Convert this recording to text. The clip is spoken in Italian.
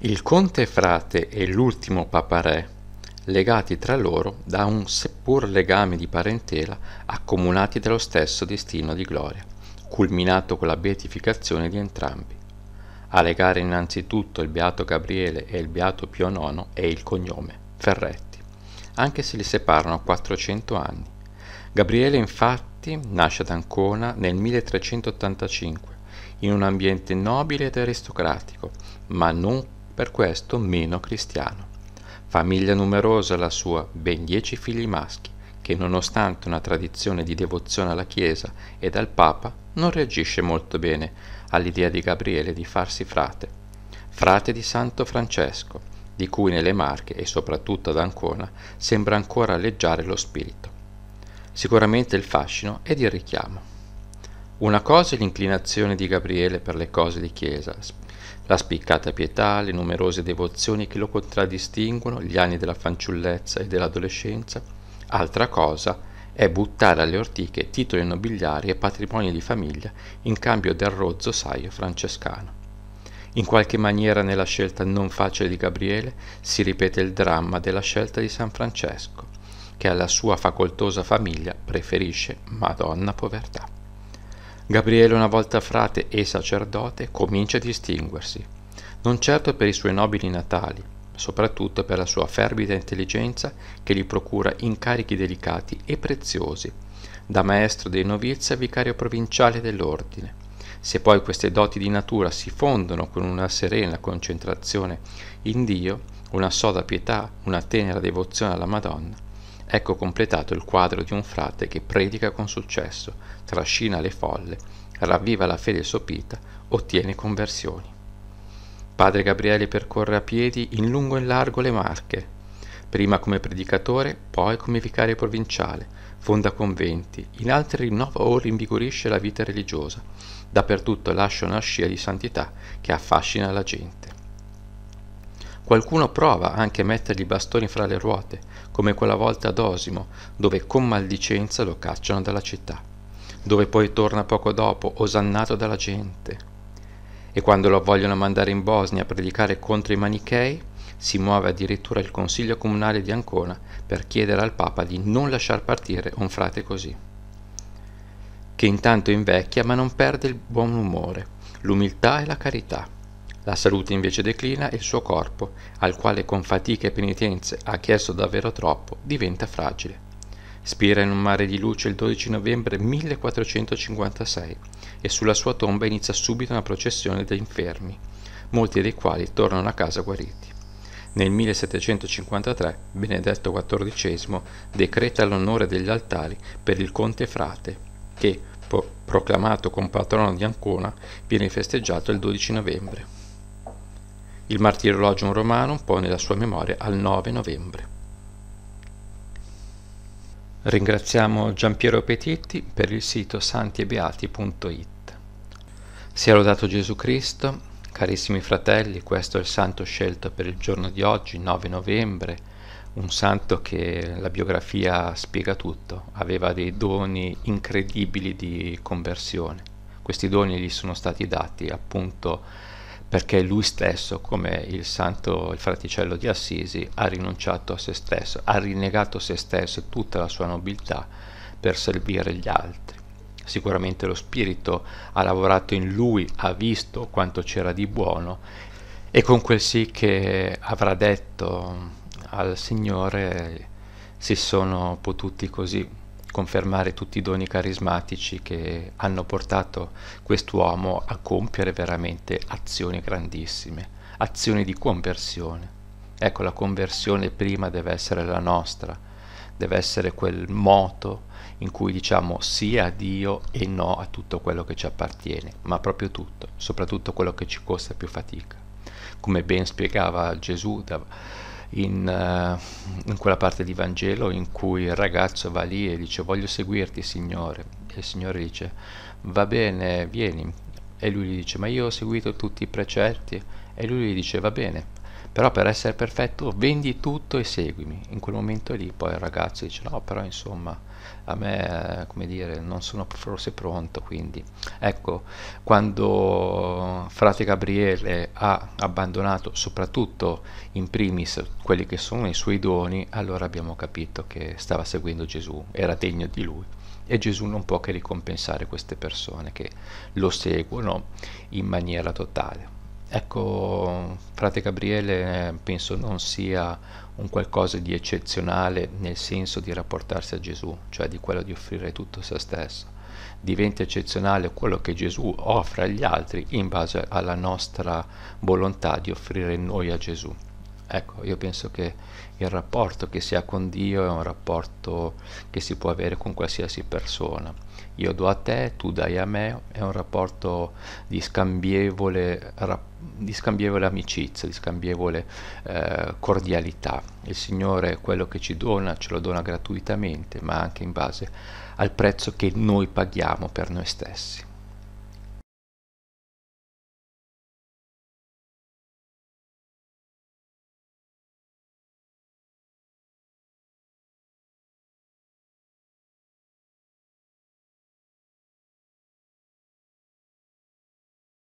Il conte frate e l'ultimo papa-re, legati tra loro da un seppur legame di parentela, accomunati dallo stesso destino di gloria, culminato con la beatificazione di entrambi. A legare innanzitutto il beato Gabriele e il beato Pio IX è il cognome, Ferretti, anche se li separano 400 anni. Gabriele infatti nasce ad Ancona nel 1385, in un ambiente nobile ed aristocratico, ma non per questo meno cristiano. Famiglia numerosa la sua, ben dieci figli maschi, che nonostante una tradizione di devozione alla Chiesa e al Papa, non reagisce molto bene all'idea di Gabriele di farsi frate. Frate di Santo Francesco, di cui nelle Marche e soprattutto ad Ancona sembra ancora alleggiare lo spirito. Sicuramente il fascino ed il richiamo. Una cosa è l'inclinazione di Gabriele per le cose di Chiesa, la spiccata pietà, le numerose devozioni che lo contraddistinguono, gli anni della fanciullezza e dell'adolescenza. Altra cosa è buttare alle ortiche titoli nobiliari e patrimoni di famiglia in cambio del rozzo saio francescano. In qualche maniera nella scelta non facile di Gabriele si ripete il dramma della scelta di San Francesco, che alla sua facoltosa famiglia preferisce Madonna povertà. Gabriele, una volta frate e sacerdote, comincia a distinguersi, non certo per i suoi nobili natali, ma soprattutto per la sua fervida intelligenza che gli procura incarichi delicati e preziosi, da maestro dei novizi a vicario provinciale dell'ordine. Se poi queste doti di natura si fondono con una serena concentrazione in Dio, una soda pietà, una tenera devozione alla Madonna, Ecco completato il quadro di un frate che predica con successo, trascina le folle, ravviva la fede sopita, ottiene conversioni. Padre Gabriele percorre a piedi in lungo e in largo le Marche, prima come predicatore, poi come vicario provinciale, fonda conventi, in altri rinnova o rinvigorisce la vita religiosa, dappertutto lascia una scia di santità che affascina la gente. Qualcuno prova anche a mettergli i bastoni fra le ruote, come quella volta ad Osimo, dove con maldicenza lo cacciano dalla città, dove poi torna poco dopo, osannato dalla gente. E quando lo vogliono mandare in Bosnia a predicare contro i manichei, si muove addirittura il Consiglio Comunale di Ancona per chiedere al Papa di non lasciar partire un frate così, che intanto invecchia ma non perde il buon umore, l'umiltà e la carità. La salute invece declina e il suo corpo, al quale con fatica e penitenze ha chiesto davvero troppo, diventa fragile. Spira in un mare di luce il 12 novembre 1456 e sulla sua tomba inizia subito una processione di infermi, molti dei quali tornano a casa guariti. Nel 1753 Benedetto XIV decreta l'onore degli altari per il conte frate, che, proclamato compatrono di Ancona, viene festeggiato il 12 novembre. Il martirologium romano pone la sua memoria al 9 novembre. Ringraziamo Giampiero Petitti per il sito santiebeati.it. Sia lodato Gesù Cristo, carissimi fratelli, questo è il santo scelto per il giorno di oggi, 9 novembre, un santo che la biografia spiega tutto, aveva dei doni incredibili di conversione. Questi doni gli sono stati dati appunto perché lui stesso, come il santo, il fraticello di Assisi, ha rinunciato a se stesso, ha rinnegato se stesso e tutta la sua nobiltà per servire gli altri. Sicuramente lo Spirito ha lavorato in lui, ha visto quanto c'era di buono e con quel sì che avrà detto al Signore si sono potuti così confermare tutti i doni carismatici che hanno portato quest'uomo a compiere veramente azioni grandissime, azioni di conversione. Ecco, la conversione prima deve essere la nostra, deve essere quel moto in cui diciamo sì a Dio e no a tutto quello che ci appartiene, ma proprio tutto, soprattutto quello che ci costa più fatica. Come ben spiegava Gesù da, in, uh, in quella parte di Vangelo in cui il ragazzo va lì e dice voglio seguirti Signore e il Signore dice va bene vieni e lui gli dice ma io ho seguito tutti i precetti e lui gli dice va bene però per essere perfetto vendi tutto e seguimi in quel momento lì poi il ragazzo dice no però insomma a me come dire non sono forse pronto quindi ecco quando frate Gabriele ha abbandonato soprattutto in primis quelli che sono i suoi doni allora abbiamo capito che stava seguendo Gesù era degno di lui e Gesù non può che ricompensare queste persone che lo seguono in maniera totale Ecco, frate Gabriele penso non sia un qualcosa di eccezionale nel senso di rapportarsi a Gesù, cioè di quello di offrire tutto se stesso. Diventa eccezionale quello che Gesù offre agli altri in base alla nostra volontà di offrire noi a Gesù. Ecco, io penso che il rapporto che si ha con Dio è un rapporto che si può avere con qualsiasi persona. Io do a te, tu dai a me, è un rapporto di scambievole, di scambievole amicizia, di scambievole eh, cordialità. Il Signore quello che ci dona ce lo dona gratuitamente, ma anche in base al prezzo che noi paghiamo per noi stessi.